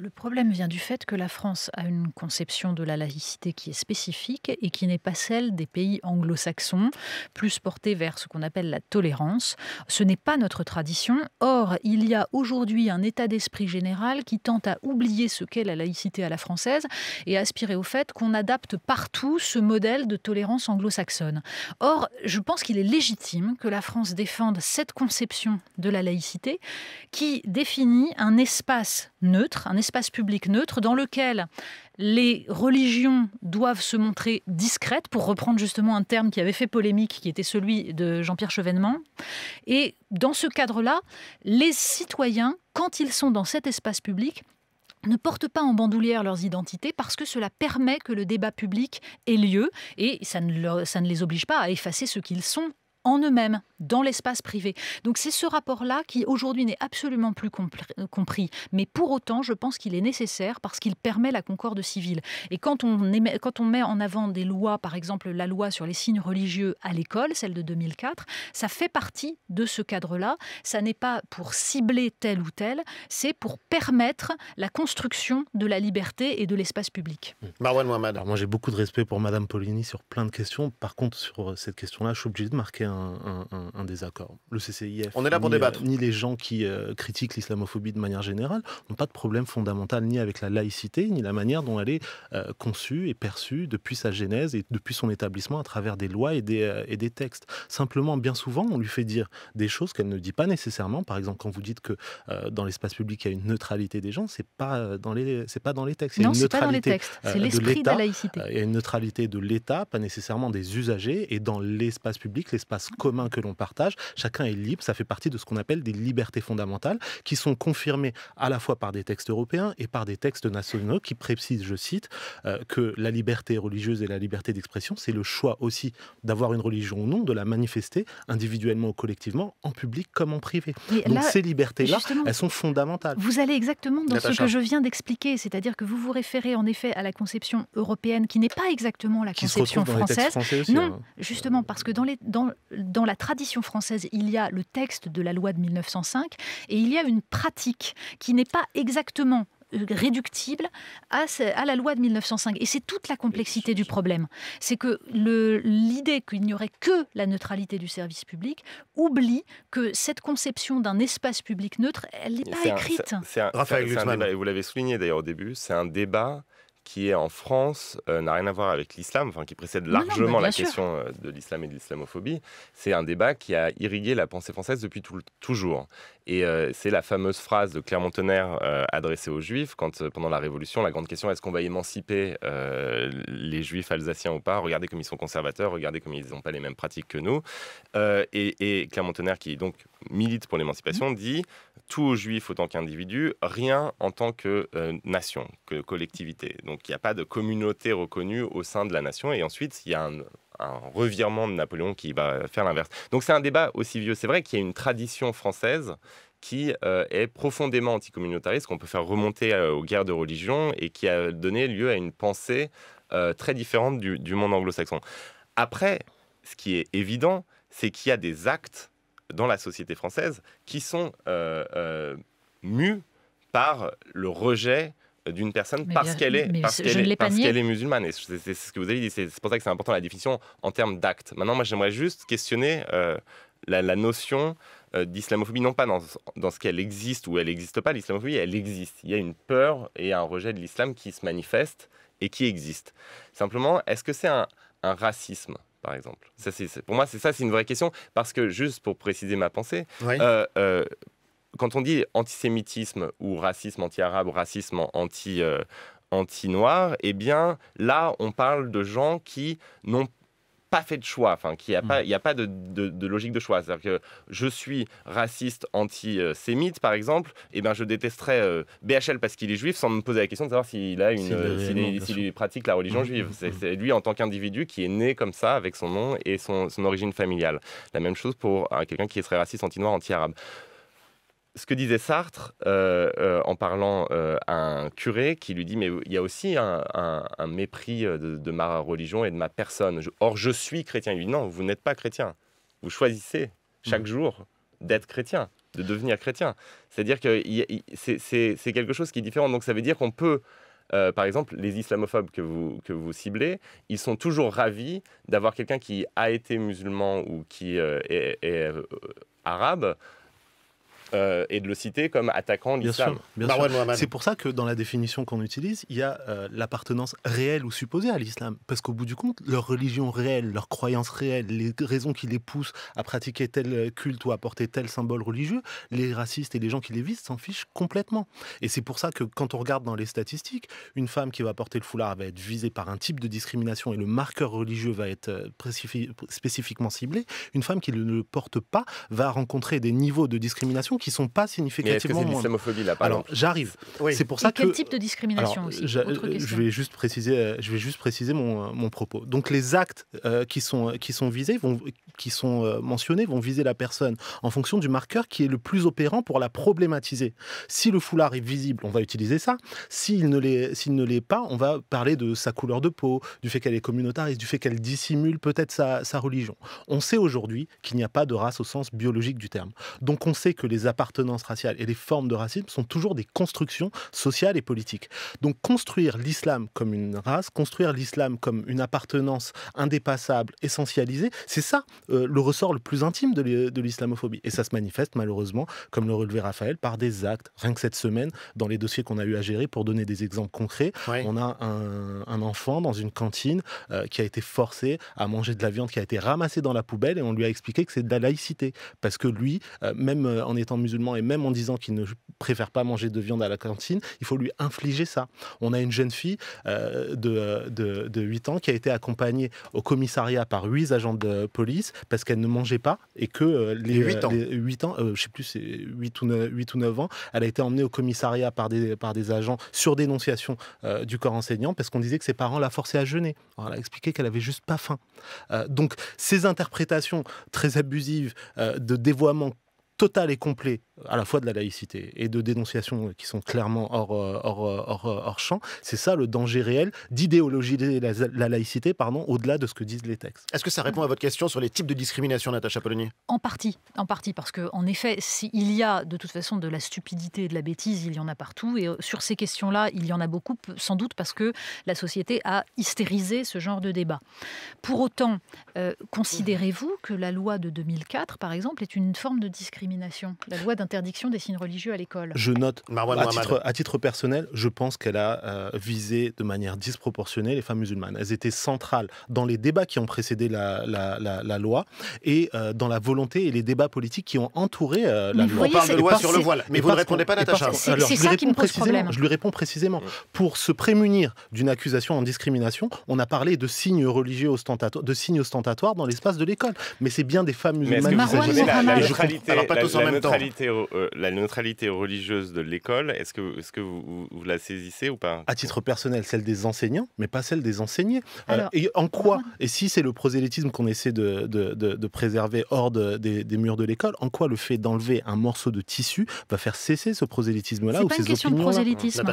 Speaker 2: le problème vient du fait que la France a une conception de la laïcité qui est spécifique et qui n'est pas celle des pays anglo-saxons, plus portée vers ce qu'on appelle la tolérance. Ce n'est pas notre tradition. Or, il y a aujourd'hui un état d'esprit général qui tente à oublier ce qu'est la laïcité à la française et à aspirer au fait qu'on adapte partout ce modèle de tolérance anglo-saxonne. Or, je pense qu'il est légitime que la France défende cette conception de la laïcité qui définit un espace neutre, un espace public neutre dans lequel les religions doivent se montrer discrètes, pour reprendre justement un terme qui avait fait polémique, qui était celui de Jean-Pierre Chevènement. Et dans ce cadre-là, les citoyens, quand ils sont dans cet espace public, ne portent pas en bandoulière leurs identités parce que cela permet que le débat public ait lieu et ça ne, ça ne les oblige pas à effacer ce qu'ils sont en eux-mêmes dans l'espace privé. Donc c'est ce rapport-là qui aujourd'hui n'est absolument plus euh, compris. Mais pour autant, je pense qu'il est nécessaire parce qu'il permet la concorde civile. Et quand on, quand on met en avant des lois, par exemple la loi sur les signes religieux à l'école, celle de 2004, ça fait partie de ce cadre-là. Ça n'est pas pour cibler tel ou tel, c'est pour permettre la construction de la liberté et de l'espace public. Mmh.
Speaker 4: Marwan Mohamed. Alors moi j'ai beaucoup de respect pour Madame Poligny sur plein de questions. Par contre sur euh, cette question-là, je suis obligé de marquer un un, désaccord. Le CCIF, on est là pour ni, euh, débattre. ni les gens qui euh, critiquent l'islamophobie de manière générale n'ont pas de problème fondamental ni avec la laïcité, ni la manière dont elle est euh, conçue et perçue depuis sa genèse et depuis son établissement à travers des lois et des, et des textes. Simplement, bien souvent, on lui fait dire des choses qu'elle ne dit pas nécessairement. Par exemple, quand vous dites que dans l'espace public, il y a une neutralité des gens, c'est pas dans les, c'est pas dans les textes. Non, c'est pas dans les textes. C'est l'esprit de, la laïcité. Il y a une neutralité de l'État, pas nécessairement des usagers, et dans l'espace public, l'espace commun que l'on partage, chacun est libre, ça fait partie de ce qu'on appelle des libertés fondamentales, qui sont confirmées à la fois par des textes européens et par des textes nationaux qui précisent, je cite, euh, que la liberté religieuse et la liberté d'expression, c'est le choix aussi d'avoir une religion ou non, de la manifester individuellement ou collectivement, en public comme en privé. Donc ces libertés-là, elles sont fondamentales.
Speaker 2: Vous allez exactement dans ce que je viens d'expliquer, c'est-à-dire que vous vous référez en effet à la conception européenne qui n'est pas exactement la conception française. non, hein. justement, parce que dans, les, dans, dans la tradition française, il y a le texte de la loi de 1905 et il y a une pratique qui n'est pas exactement euh, réductible à, la loi de 1905. Et c'est toute la complexité du problème. C'est que l'idée qu'il n'y aurait que la neutralité du service public oublie que cette conception d'un espace public neutre, elle n'est pas écrite.
Speaker 3: un vous l'avez souligné d'ailleurs au début, c'est un débat qui est en France euh, n'a rien à voir avec l'islam, enfin qui précède largement la question euh, de l'islam et de l'islamophobie. C'est un débat qui a irrigué la pensée française depuis toujours. Et euh, c'est la fameuse phrase de Clermont-Tonnerre euh, adressée aux Juifs quand, euh, pendant la Révolution, la grande question est-ce qu'on va émanciper les Juifs alsaciens ou pas Regardez comme ils sont conservateurs, regardez comme ils n'ont pas les mêmes pratiques que nous. et, et Clermont-Tonnerre, qui donc milite pour l'émancipation, mmh. dit tout aux Juifs autant qu'individus, rien en tant que nation, que collectivité. Donc il n'y a pas de communauté reconnue au sein de la nation. Et ensuite, il y a un un revirement de Napoléon qui va faire l'inverse. Donc c'est un débat aussi vieux. C'est vrai qu'il y a une tradition française qui euh, est profondément anticommunautariste, qu'on peut faire remonter euh, aux guerres de religion et qui a donné lieu à une pensée euh, très différente du, monde anglo-saxon. Après, ce qui est évident, c'est qu'il y a des actes dans la société française qui sont mus par le rejet d'une personne parce qu'elle est, parce est, musulmane. c'est ce que vous avez dit. C'est pour ça que c'est important la définition en termes d'actes. Maintenant, moi, j'aimerais juste questionner euh, la, notion euh, d'islamophobie, non pas dans, ce qu'elle existe ou elle n'existe pas. L'islamophobie, elle existe. Il y a une peur et un rejet de l'islam qui se manifeste et qui existe. Simplement, est-ce que c'est un, racisme par exemple ça, c'est, Pour moi, c'est ça, c'est une vraie question, parce que, juste pour préciser ma pensée, euh, quand on dit antisémitisme ou racisme anti-arabe ou racisme anti, euh, anti-noir, eh bien là, on parle de gens qui n'ont pas fait de choix, enfin, qui n'y a, pas, de, logique de choix. C'est-à-dire que je suis raciste antisémite, par exemple, et eh bien, je détesterais euh, BHL parce qu'il est juif sans me poser la question de savoir s'il a une, euh, pratique la religion mm, mm, juive. Mm, c'est, lui en tant qu'individu qui est né comme ça avec son nom et son, origine familiale. La même chose pour quelqu'un qui serait raciste anti-noir, anti-arabe ce que disait Sartre euh, euh, en parlant euh, à un curé qui lui dit Mais il y a aussi un, mépris de, ma religion et de ma personne. or, je suis chrétien. Il lui dit Non, vous n'êtes pas chrétien. Vous choisissez chaque mmh. jour d'être chrétien, de devenir chrétien. C'est-à-dire que c'est quelque chose qui est différent. Donc, ça veut dire qu'on peut. par exemple, les islamophobes que vous, que vous ciblez, ils sont toujours ravis d'avoir quelqu'un qui a été musulman ou qui est, arabe euh, et de le citer comme attaquant l'islam. C'est
Speaker 4: pour ça que dans la définition qu'on utilise, il y a euh, l'appartenance réelle ou supposée à l'islam. Parce qu'au bout du compte, leur religion réelle, leur croyance réelle, les raisons qui les poussent à pratiquer tel euh, culte ou à porter tel symbole religieux, les racistes et les gens qui les visent s'en fichent complètement. Et c'est pour ça que quand on regarde dans les statistiques, une femme qui va porter le foulard va être visée par un type de discrimination et le marqueur religieux va être spécifiquement ciblé. Une femme qui ne le porte pas va rencontrer des niveaux de discrimination qui sont pas significativement moins. l'homophobie là, Alors, j'arrive. Oui. C'est pour ça que. quel type
Speaker 2: de discrimination aussi Je
Speaker 4: vais juste préciser, euh, je vais juste préciser mon, euh, mon propos. Donc les actes euh, qui sont qui sont visés vont qui sont mentionnés vont viser la personne en fonction du marqueur qui est le plus opérant pour la problématiser. Si le foulard est visible, on va utiliser ça. S'il ne l'est s'il ne l'est pas, on va parler de sa couleur de peau, du fait qu'elle est communautariste, du fait qu'elle dissimule peut-être sa, sa religion. On sait aujourd'hui qu'il n'y a pas de race au sens biologique du terme. Donc on sait que les appartenance raciale et les formes de racisme sont toujours des constructions sociales et politiques. Donc construire l'islam comme une race, construire l'islam comme une appartenance indépassable, essentialisée, c'est ça euh, le ressort le plus intime de l'islamophobie. Et ça se manifeste malheureusement, comme le relevait Raphaël, par des actes. Rien que cette semaine, dans les dossiers qu'on a eu à gérer, pour donner des exemples concrets, on a un, enfant dans une cantine euh, qui a été forcé à manger de la viande qui a été ramassée dans la poubelle et on lui a expliqué que c'est de la laïcité. Parce que lui, euh, même en étant musulman et même en disant qu'il ne préfère pas manger de viande à la cantine, il faut lui infliger ça. On a une jeune fille euh, de, de, 8 ans qui a été accompagnée au commissariat par 8 agents de police parce qu'elle ne mangeait pas et que euh, les, 8 ans, je euh, je sais plus, 8 ou, 9, 8 ou 9 ans, elle a été emmenée au commissariat par des, agents sur dénonciation du corps enseignant parce qu'on disait que ses parents la forçaient à jeûner. Alors, elle a expliqué qu'elle avait juste pas faim. donc ces interprétations très abusives de dévoiement total et complet à la fois de la laïcité et de dénonciations qui sont clairement hors, euh, hors, euh, euh, hors, champ. C'est ça le danger réel d'idéologiser la, la, laïcité pardon, au-delà de ce que disent les textes.
Speaker 1: Est-ce que ça répond à votre question sur les types de discrimination, Natacha Polonier
Speaker 2: En partie, en partie, parce qu'en effet, s'il y a de toute façon de la stupidité et de la bêtise, il y en a partout. Et sur ces questions-là, il y en a beaucoup, sans doute parce que la société a hystérisé ce genre de débat. Pour autant, considérez-vous que la loi de 2004, par exemple, est une forme de discrimination La loi d'un interdiction des signes religieux à l'école. Je note,
Speaker 4: bah à, titre, à, titre, personnel, je pense qu'elle a euh, visé de manière disproportionnée les femmes musulmanes. Elles étaient centrales dans les débats qui ont précédé la, loi et euh, dans la volonté et les débats politiques qui ont entouré euh, la loi. On parle de loi sur le voile, mais vous ne répondez pas, Natacha. C'est ça qui me pose Je lui réponds précisément. Mm. Pour se prémunir d'une accusation en discrimination, on a parlé de signes religieux ostentatoires, de signes ostentatoires dans l'espace de l'école. Mais c'est bien des femmes musulmanes. Mais est-ce que
Speaker 3: la, pas euh, la neutralité religieuse de l'école, est-ce que, -ce que vous, la saisissez ou pas À titre
Speaker 4: personnel, celle des enseignants, mais pas celle des enseignés. Euh, Alors, et en quoi Et si c'est le prosélytisme qu'on essaie de, de, préserver hors des, murs de l'école, en quoi le fait d'enlever un morceau de tissu va faire cesser ce prosélytisme-là ou pas une question de prosélytisme.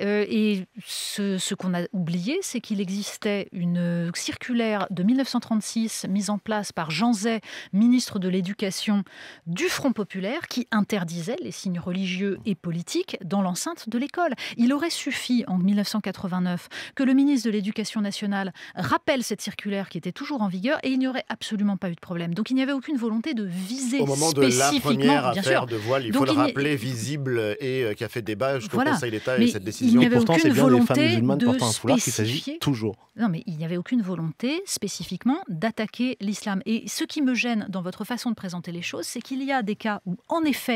Speaker 2: Euh, et ce, ce qu'on a oublié, c'est qu'il existait une circulaire de 1936 mise en place par Jean Zay, ministre de l'Éducation du Front populaire, qui interdisait les signes religieux et politiques dans l'enceinte de l'école. Il aurait suffi en 1989 que le ministre de l'Éducation nationale rappelle cette circulaire qui était toujours en vigueur et il n'y aurait absolument pas eu de problème. Donc il n'y avait aucune volonté de viser Au moment spécifiquement, de la première affaire de voile, il faut le rappeler,
Speaker 1: visible et euh, qui a fait débat jusqu'au Conseil d'État et cette décision. Il Pourtant, c'est bien volonté musulmanes de un foulard s'agit toujours.
Speaker 2: Non, mais il n'y avait aucune volonté spécifiquement d'attaquer l'islam. Et ce qui me gêne dans votre façon de présenter les choses, c'est qu'il y a des cas où, en effet,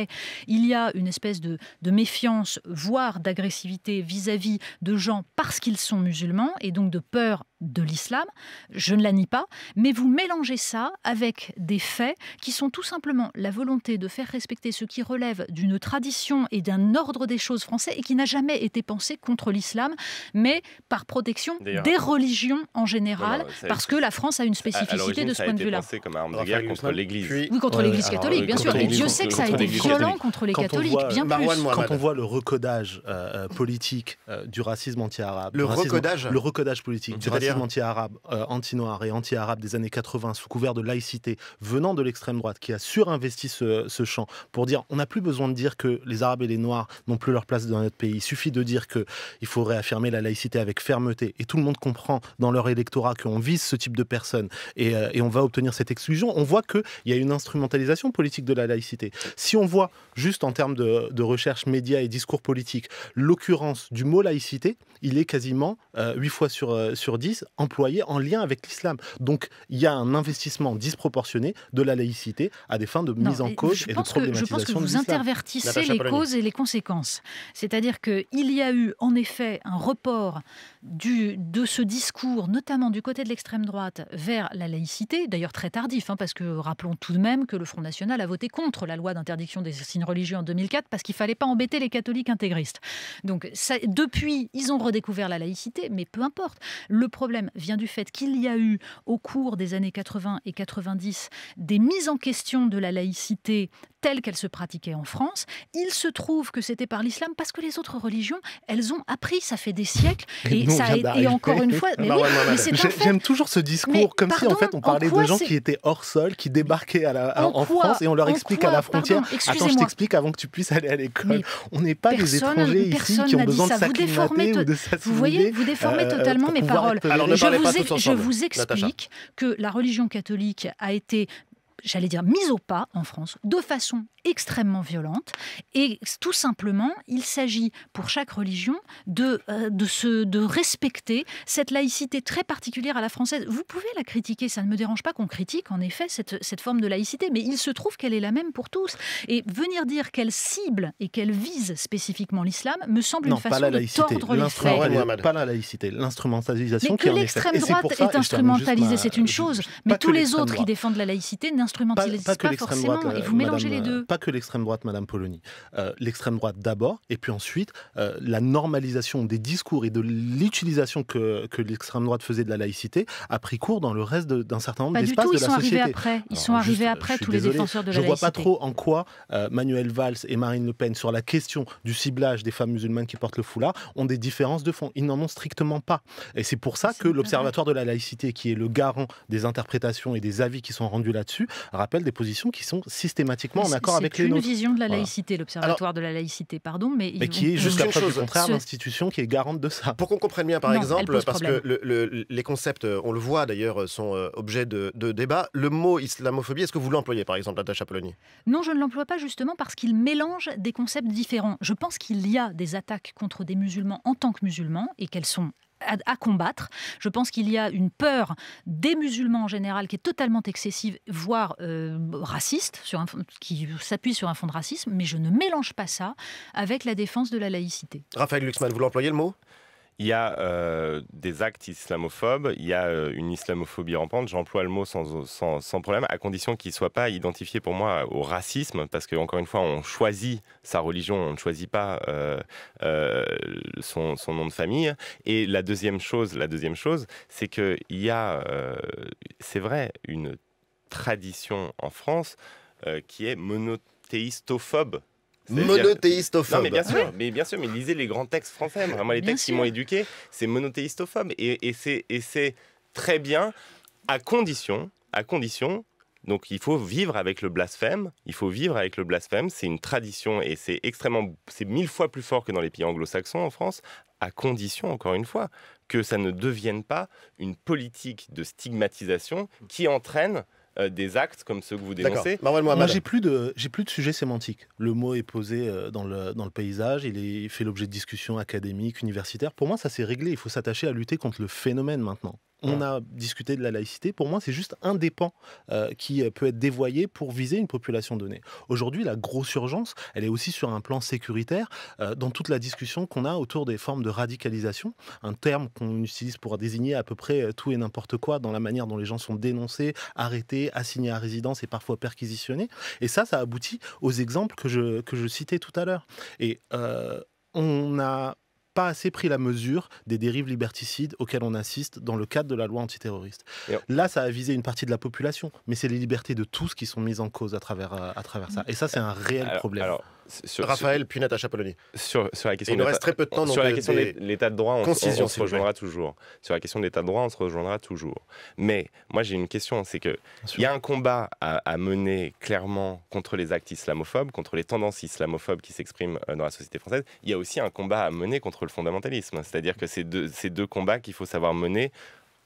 Speaker 2: il y a une espèce de, méfiance, voire d'agressivité vis-à-vis de gens parce qu'ils sont musulmans et donc de peur de l'islam, je ne la nie pas, mais vous mélangez ça avec des faits qui sont tout simplement la volonté de faire respecter ce qui relève d'une tradition et d'un ordre des choses français et qui n'a jamais été pensé contre l'islam, mais par protection des religions en général, parce que la France a une spécificité de ce point de
Speaker 3: vue-là. comme arme de guerre contre l'Église. Oui, contre l'Église catholique, bien sûr. Et Dieu sait que ça a été violent
Speaker 2: contre les catholiques, bien plus. Quand on
Speaker 4: voit le recodage euh, euh, politique euh, du racisme anti-arabe. Le recodage Le recodage politique du racisme anti-arabe, anti-noir et anti-arabe des années 80 sous couvert de laïcité venant de l'extrême droite qui a surinvesti ce, ce champ pour dire on n'a plus besoin de dire que les Arabes et les Noirs n'ont plus leur place dans notre pays. Il suffit de dire qu'il faut réaffirmer la laïcité avec fermeté. Et tout le monde comprend dans leur électorat qu'on vise ce type de personnes et, et on va obtenir cette exclusion. On voit qu'il y a une instrumentalisation politique de la laïcité. Si on on voit juste en termes de, recherche média et discours politique l'occurrence du mot laïcité, il est quasiment 8 euh, fois sur, 10 euh, employé en lien avec l'islam. Donc il y a un investissement disproportionné de la laïcité à des fins de mise en cause et de problématisation. je pense que vous intervertissez les causes et
Speaker 2: les conséquences. C'est-à-dire qu'il y a eu en effet un report du, de ce discours, notamment du côté de l'extrême droite, vers la laïcité, d'ailleurs très tardif, hein, parce que rappelons tout de même que le Front National a voté contre la loi d'interdiction des signes religieux en 2004 parce qu'il fallait pas embêter les catholiques intégristes. Donc depuis, ils ont redécouvert la laïcité, mais peu importe. Le problème vient du fait qu'il y a eu au cours des années 80 et 90 des mises en question de la laïcité telle qu'elle se pratiquait en France. Il se trouve que c'était par l'islam parce que les autres religions, elles ont appris, ça fait des siècles, et et bah, encore une fois. Mais, J'aime
Speaker 4: toujours ce discours comme si en fait on parlait de gens qui étaient hors sol, qui débarquaient à la, en, France et on leur explique à la frontière. Attends, je t'explique avant que tu puisses aller à l'école. On n'est pas des étrangers ici qui ont besoin de s'acclimater ou de Vous voyez,
Speaker 2: vous déformez euh, totalement mes paroles. Je vous explique que la religion catholique a été j'allais dire, mise au pas en France de façon extrêmement violente. Et tout simplement, il s'agit pour chaque religion de, euh, de, se, de respecter cette laïcité très particulière à la française. Vous pouvez la critiquer, ça ne me dérange pas qu'on critique en effet cette, cette forme de laïcité, mais il se trouve qu'elle est la même pour tous. Et venir dire qu'elle cible et qu'elle vise spécifiquement l'islam me semble une façon de tordre les pas
Speaker 4: la laïcité, l'instrumentalisation. Mais que l'extrême droite est, instrumentalisée, c'est une
Speaker 2: chose, mais tous les autres qui défendent la laïcité pas, pas, et vous mélangez les deux. Euh,
Speaker 4: pas que l'extrême droite, Madame Polony. Euh, l'extrême droite d'abord, et puis ensuite euh, la normalisation des discours et de l'utilisation que, l'extrême droite faisait de la laïcité a pris cours dans le reste d'un certain nombre d'espaces de la société. ils sont arrivés après.
Speaker 2: Ils sont arrivés après tous les défenseurs de la laïcité. Je vois pas trop
Speaker 4: en quoi Manuel Valls et Marine Le Pen sur la question du ciblage des femmes musulmanes qui portent le foulard ont des différences de fond. Ils n'en ont strictement pas. Et c'est pour ça que l'Observatoire de la laïcité, qui est le garant des interprétations et des avis qui sont rendus là-dessus, rappelle des positions qui sont systématiquement en accord avec les nôtres. C'est une vision de la laïcité,
Speaker 2: l'Observatoire de la laïcité, pardon, mais, qui est jusqu'à preuve du contraire
Speaker 4: l'institution qui est garante de ça. Pour qu'on comprenne
Speaker 1: bien, par exemple, parce que les concepts, euh, on le voit d'ailleurs, euh, sont euh, objet de, de, débat. Le mot islamophobie, est-ce que vous l'employez, par exemple, Natacha Polony
Speaker 2: Non, je ne l'emploie pas justement parce qu'il mélange des concepts différents. Je pense qu'il y a des attaques contre des musulmans en tant que musulmans et qu'elles sont à, combattre. Je pense qu'il y a une peur des musulmans en général qui est totalement excessive, voire euh, raciste, sur un, qui s'appuie sur un fond de racisme, mais je ne mélange pas ça avec la défense de la laïcité.
Speaker 3: Raphaël Luxman, vous l'employez le mot il y a euh, des actes islamophobes, il y a euh, une islamophobie rampante, j'emploie le mot sans, sans, problème, à condition qu'il ne soit pas identifié pour moi au racisme, parce que encore une fois, on choisit sa religion, on ne choisit pas euh, son, nom de famille. Et la deuxième chose, la deuxième chose, c'est qu'il y a, c'est vrai, une tradition en France qui est monothéistophobe monothéistophobe. Non, mais bien sûr, mais bien sûr, mais lisez les grands textes français. Moi, les textes qui m'ont éduqué, c'est monothéistophobe. Et, et c'est très bien à condition, à condition donc il faut vivre avec le blasphème, il faut vivre avec le blasphème, c'est une tradition et c'est extrêmement, c'est mille fois plus fort que dans les pays anglo-saxons en France, à condition, encore une fois, que ça ne devienne pas une politique de stigmatisation qui entraîne euh, des actes comme ceux que vous dénoncez. Bah, moi, j'ai
Speaker 4: plus de j'ai plus de sujet sémantique. Le mot est posé euh, dans le paysage. Il, est, il fait l'objet de discussions académiques, universitaires. Pour moi, ça s'est réglé. Il faut s'attacher à lutter contre le phénomène maintenant on a discuté de la laïcité. Pour moi, c'est juste un des euh, qui euh, peut être dévoyé pour viser une population donnée. Aujourd'hui, la grosse urgence, elle est aussi sur un plan sécuritaire, euh, dans toute la discussion qu'on a autour des formes de radicalisation, un terme qu'on utilise pour désigner à peu près tout et n'importe quoi dans la manière dont les gens sont dénoncés, arrêtés, assignés à résidence et parfois perquisitionnés. Et ça, ça aboutit aux exemples que je, que je citais tout à l'heure. Et on a pas assez pris la mesure des dérives liberticides auxquelles on assiste dans le cadre de la loi antiterroriste. Là, ça a visé une partie de la population, mais c'est les libertés de tous qui sont mises en cause à travers, euh, à travers ça. Mmh. Et ça, c'est un réel problème. Raphaël, puis Natacha
Speaker 3: Sur, la question il reste très peu de temps. Sur euh, l'état de droit, on, se rejoindra toujours. Sur la question de l'état de droit, on se rejoindra toujours. Mais moi, j'ai une question, c'est que il y a un combat à, mener clairement contre les actes islamophobes, contre les tendances islamophobes qui s'expriment euh, dans la société française. Il y a aussi un combat à mener contre le fondamentalisme. C'est-à-dire que c'est deux, ces deux combats qu'il faut savoir mener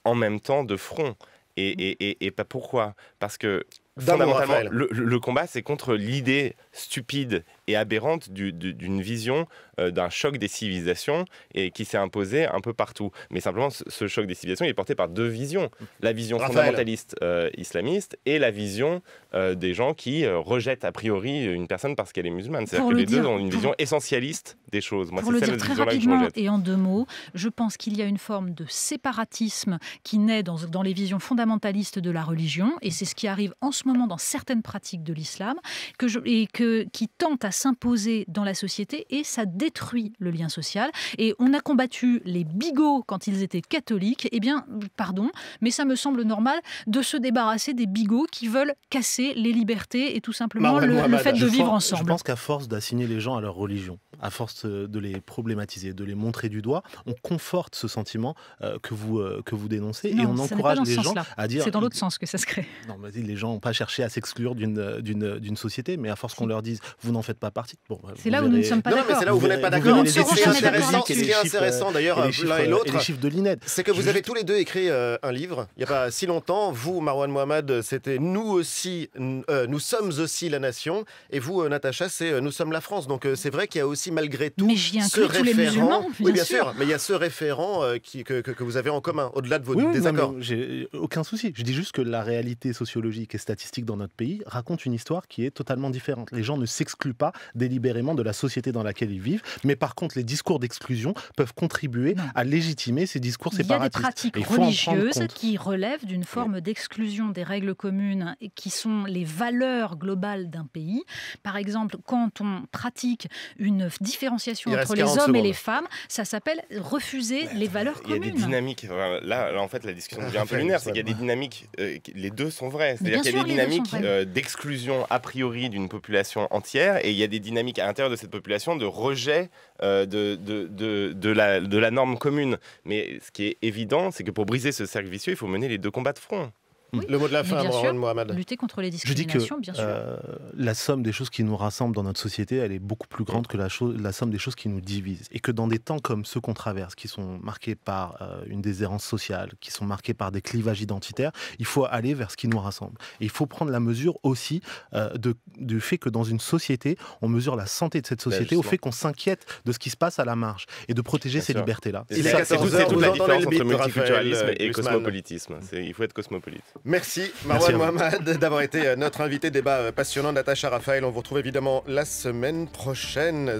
Speaker 3: en même temps de front. Et, pas pourquoi Parce que fondamentalement, le combat, c'est contre l'idée stupide et aberrante d'une vision euh, d'un choc des civilisations et qui s'est imposé un peu partout. Mais simplement, ce, choc des civilisations est porté par deux visions la vision fondamentaliste euh, islamiste et la vision euh, des gens qui rejettent a priori une personne parce qu'elle est musulmane. C'est-à-dire que les deux ont une vision essentialiste des choses. pour le dire très rapidement
Speaker 2: et en deux mots, je pense qu'il y a une forme de séparatisme qui naît dans, dans les visions fondamentalistes de la religion et c'est ce qui arrive en ce moment dans certaines pratiques de l'islam que je, et que, qui tente à s'imposer dans la société et ça détruit le lien social. Et on a combattu les bigots quand ils étaient catholiques. Eh bien, pardon, mais ça me semble normal de se débarrasser des bigots qui veulent casser les libertés et tout simplement le, fait de vivre
Speaker 4: ensemble. Je pense qu'à force d'assigner les gens à leur religion, à force euh, de les problématiser, de les montrer du doigt, on conforte ce sentiment euh, que, vous, euh, que vous dénoncez et on encourage les gens à dire. C'est dans l'autre
Speaker 2: sens que ça se crée.
Speaker 4: Non, mais les gens n'ont pas cherché à s'exclure d'une société, mais à force qu'on mm. leur dise vous n'en faites pas partie. Bah, c'est là où nous ne sommes pas d'accord. C'est là où vous, n'êtes pas d'accord. Ce
Speaker 1: qui est intéressant, d'ailleurs, l'un et l'autre, c'est que vous avez tous les deux écrit un livre il n'y a pas si longtemps. Vous, Marwan Mohamed, c'était nous aussi, nous sommes aussi la nation. Et vous, Natacha, c'est nous sommes la France. Donc c'est vrai qu'il y a aussi malgré tout ce référent. Tous les musulmans, bien oui, bien sûr. mais il y a ce référent euh, qui, que, vous avez en commun, au-delà de vos désaccords.
Speaker 4: j'ai aucun souci. Je dis juste que la réalité sociologique et statistique dans notre pays raconte une histoire qui est totalement différente. Les gens ne s'excluent pas délibérément de la société dans laquelle ils vivent, mais par contre, les discours d'exclusion peuvent contribuer à légitimer ces discours séparatistes. Il y a des pratiques religieuses
Speaker 2: qui relèvent d'une forme d'exclusion des règles communes et qui sont les valeurs globales d'un pays. Par exemple, quand on pratique une différenciation entre les hommes et les femmes, ça s'appelle refuser les valeurs communes. Il y a des
Speaker 3: dynamiques. Là, en fait, la discussion devient un peu lunaire. C'est qu'il y a des dynamiques. Euh, les deux sont vraies, C'est-à-dire qu'il y a des dynamiques euh, d'exclusion a priori d'une population entière et il y a des dynamiques à l'intérieur de cette population de rejet euh, de, de, de, la, de la norme commune. Mais ce qui est évident, c'est que pour briser ce cercle vicieux, il faut mener les deux combats de front. Le mot de la fin, Mohamed.
Speaker 2: Lutter contre les discriminations, bien euh,
Speaker 4: sûr. la somme des choses qui nous rassemblent dans notre société, elle est beaucoup plus grande que la, somme des choses qui nous divisent. Et que dans des temps comme ceux qu'on traverse, qui sont marqués par euh, une déshérence sociale, qui sont marqués par des clivages identitaires, il faut aller vers ce qui nous rassemble. Et il faut prendre la mesure aussi euh, du fait que dans une société, on mesure la santé de cette ben, société au fait qu'on s'inquiète de ce qui se passe à la marge et de protéger ces libertés-là. C'est
Speaker 3: toute, la différence entre multiculturalisme et cosmopolitisme. Il faut être cosmopolite. Merci Marwan Mohamed
Speaker 1: d'avoir été euh, notre invité. Débat euh, passionnant. Natacha Raphaël, on vous retrouve évidemment la semaine prochaine.